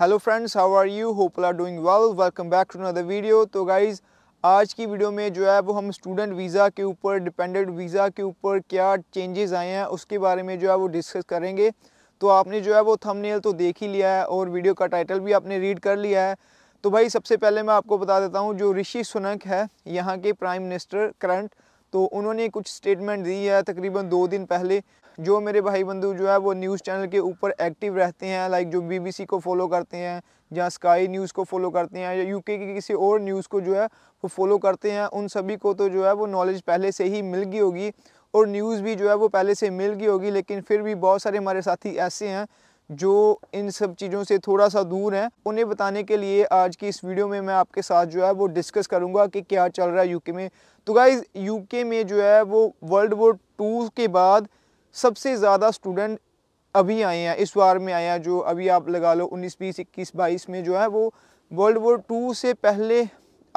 hello friends how are you hope are doing well welcome back to another video तो guys आज की video में जो है वो हम स्टूडेंट वीज़ा के ऊपर डिपेंडेंट वीज़ा के ऊपर क्या चेंजेस आए हैं उसके बारे में जो है वो डिस्कस करेंगे तो आपने जो है वो थंबनेल तो देख ही लिया है और वीडियो का टाइटल भी आपने रीड कर लिया है तो भाई सबसे पहले मैं आपको बता देता हूँ जो ऋषि सुनक है यहाँ के प्राइम मिनिस्टर करंट तो उन्होंने कुछ स्टेटमेंट दी है तकरीबन दो दिन पहले जो मेरे भाई बंधु जो है वो न्यूज़ चैनल के ऊपर एक्टिव रहते हैं लाइक जो बीबीसी को फॉलो करते हैं या स्काई न्यूज़ को फॉलो करते हैं या यूके की किसी और न्यूज़ को जो है वो फॉलो करते हैं उन सभी को तो जो है वो नॉलेज पहले से ही मिल गई होगी और न्यूज़ भी जो है वो पहले से मिल गई होगी लेकिन फिर भी बहुत सारे हमारे साथी ऐसे हैं जो इन सब चीज़ों से थोड़ा सा दूर हैं उन्हें बताने के लिए आज की इस वीडियो में मैं आपके साथ जो है वो डिस्कस करूंगा कि क्या चल रहा है यूके में तो गाइज़ यूके में जो है वो वर्ल्ड वॉर टू के बाद सबसे ज़्यादा स्टूडेंट अभी आए हैं इस बार में आए हैं जो अभी आप लगा लो उन्नीस बीस इक्कीस बाईस में जो है वो वर्ल्ड वॉर टू से पहले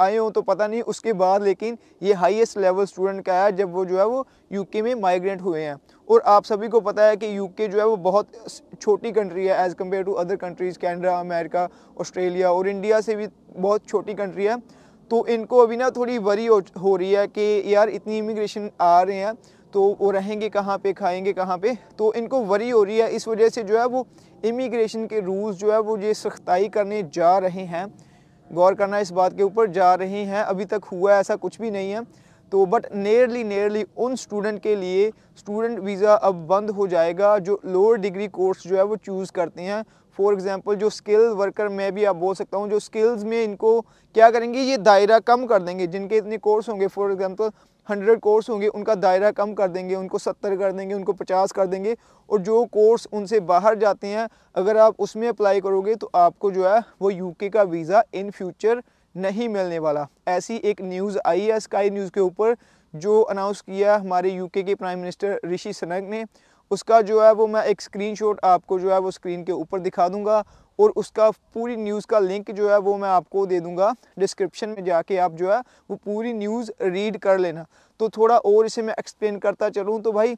आए हों तो पता नहीं उसके बाद लेकिन ये हाईएस्ट लेवल स्टूडेंट का है जब वो जो है वो यूके में माइग्रेंट हुए हैं और आप सभी को पता है कि यूके जो है वो बहुत छोटी कंट्री है as compare to other countries Canada America Australia और इंडिया से भी बहुत छोटी कंट्री है तो इनको अभी ना थोड़ी वरी हो, हो रही है कि यार इतनी इमिग्रेशन आ रहे हैं तो वो रहेंगे कहाँ पे खाएंगे कहाँ पे तो इनको वरी हो रही है इस वजह से जो है वो इमिग्रेशन के रूल्स जो है वो ये सख्ताई करने जा रहे हैं गौर करना इस बात के ऊपर जा रहे हैं अभी तक हुआ ऐसा कुछ भी नहीं है तो बट नियरली नियरली उन स्टूडेंट के लिए स्टूडेंट वीज़ा अब बंद हो जाएगा जो लोअर डिग्री कोर्स जो है वो चूज़ करते हैं फॉर एग्ज़ाम्पल जो स्किल वर्कर मैं भी आप बोल सकता हूँ जो स्किल्स में इनको क्या करेंगे ये दायरा कम कर देंगे जिनके इतने कोर्स होंगे फॉर एग्ज़ाम्पल हंड्रेड कोर्स होंगे उनका दायरा कम कर देंगे उनको सत्तर कर देंगे उनको पचास कर देंगे और जो कोर्स उनसे बाहर जाते हैं अगर आप उसमें अप्लाई करोगे तो आपको जो है वो यूके का वीज़ा इन फ्यूचर नहीं मिलने वाला ऐसी एक न्यूज़ आई है स्काई न्यूज़ के ऊपर जो अनाउंस किया हमारे यूके के प्राइम मिनिस्टर ऋषि सनक ने उसका जो है वो मैं एक स्क्रीनशॉट आपको जो है वो स्क्रीन के ऊपर दिखा दूंगा और उसका पूरी न्यूज़ का लिंक जो है वो मैं आपको दे दूंगा डिस्क्रिप्शन में जाके आप जो है वो पूरी न्यूज़ रीड कर लेना तो थोड़ा और इसे मैं एक्सप्लेन करता चलूँ तो भाई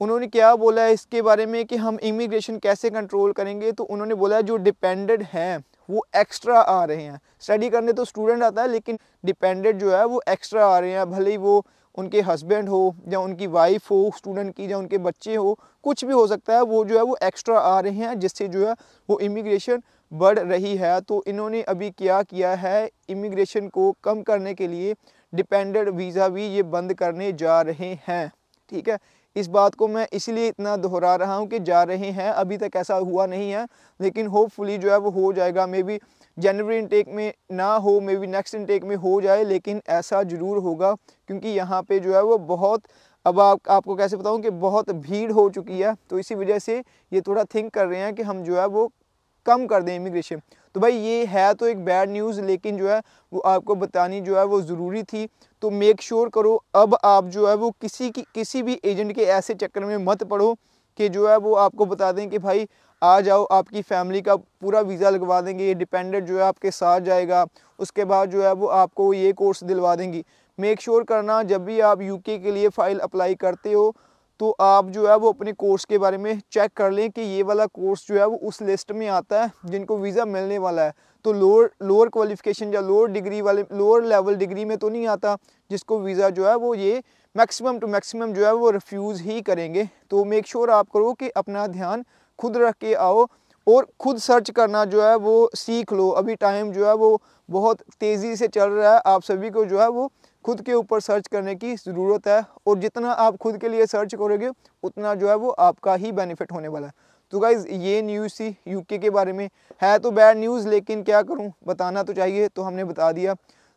उन्होंने क्या बोला है इसके बारे में कि हम इमिग्रेशन कैसे कंट्रोल करेंगे तो उन्होंने बोला जो डिपेंडेड हैं वो एक्स्ट्रा आ रहे हैं स्टडी करने तो स्टूडेंट आता है लेकिन डिपेंडेंट जो है वो एक्स्ट्रा आ रहे हैं भले ही वो उनके हस्बैंड हो या उनकी वाइफ हो स्टूडेंट की या उनके बच्चे हो कुछ भी हो सकता है वो जो है वो एक्स्ट्रा आ रहे हैं जिससे जो है वो इमिग्रेशन बढ़ रही है तो इन्होंने अभी क्या किया है इमिग्रेशन को कम करने के लिए डिपेंडेंट वीज़ा भी ये बंद करने जा रहे हैं ठीक है इस बात को मैं इसलिए इतना दोहरा रहा हूँ कि जा रहे हैं अभी तक ऐसा हुआ नहीं है लेकिन होपफुली जो है वो हो जाएगा मे बी जनवरी इनटेक में ना हो मे बी नेक्स्ट इनटेक में हो जाए लेकिन ऐसा ज़रूर होगा क्योंकि यहाँ पे जो है वो बहुत अब आप आपको कैसे बताऊँ कि बहुत भीड़ हो चुकी है तो इसी वजह से ये थोड़ा थिंक कर रहे हैं कि हम जो है वो कम कर दें इमिग्रेशन तो भाई ये है तो एक बैड न्यूज़ लेकिन जो है वो आपको बतानी जो है वो ज़रूरी थी तो मेक श्योर sure करो अब आप जो है वो किसी की किसी भी एजेंट के ऐसे चक्कर में मत पड़ो कि जो है वो आपको बता दें कि भाई आ जाओ आपकी फैमिली का पूरा वीज़ा लगवा देंगे ये डिपेंडेंट जो है आपके साथ जाएगा उसके बाद जो है वो आपको ये कोर्स दिलवा देंगी मेक श्योर sure करना जब भी आप यूके के लिए फ़ाइल अप्लाई करते हो तो आप जो है वो अपने कोर्स के बारे में चेक कर लें कि ये वाला कोर्स जो है वो उस लिस्ट में आता है जिनको वीज़ा मिलने वाला है तो लोअर लोअर क्वालिफिकेशन या लोअर डिग्री वाले लोअर लेवल डिग्री में तो नहीं आता जिसको वीज़ा जो है वो ये मैक्सिमम टू मैक्सिमम जो है वो रिफ्यूज़ ही करेंगे तो मेक श्योर sure आप करो कि अपना ध्यान खुद रख के आओ और ख़ुद सर्च करना जो है वो सीख लो अभी टाइम जो है वो बहुत तेज़ी से चल रहा है आप सभी को जो है वो खुद के ऊपर सर्च करने की ज़रूरत है और जितना आप खुद के लिए सर्च करोगे उतना जो है वो आपका ही बेनिफिट होने वाला है तो गाइज़ ये न्यूज़ थी यूके के बारे में है तो बैड न्यूज़ लेकिन क्या करूँ बताना तो चाहिए तो हमने बता दिया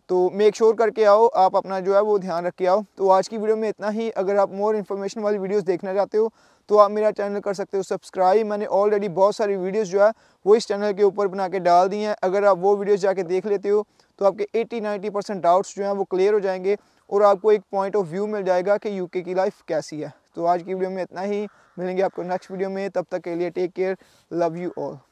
तो मेक श्योर sure करके आओ आप अपना जो है वो ध्यान रख के आओ तो आज की वीडियो में इतना ही अगर आप मोर इन्फॉर्मेशन वाली वीडियोस देखना चाहते हो तो आप मेरा चैनल कर सकते हो सब्सक्राइब मैंने ऑलरेडी बहुत सारी वीडियोस जो है वो इस चैनल के ऊपर बना के डाल दी हैं अगर आप वो वीडियोस जाके देख लेते हो तो आपके 80-90 परसेंट डाउट्स जो हैं वो क्लियर हो जाएंगे और आपको एक पॉइंट ऑफ व्यू मिल जाएगा कि यूके की लाइफ कैसी है तो आज की वीडियो में इतना ही मिलेंगे आपको नेक्स्ट वीडियो में तब तक के लिए take care love you all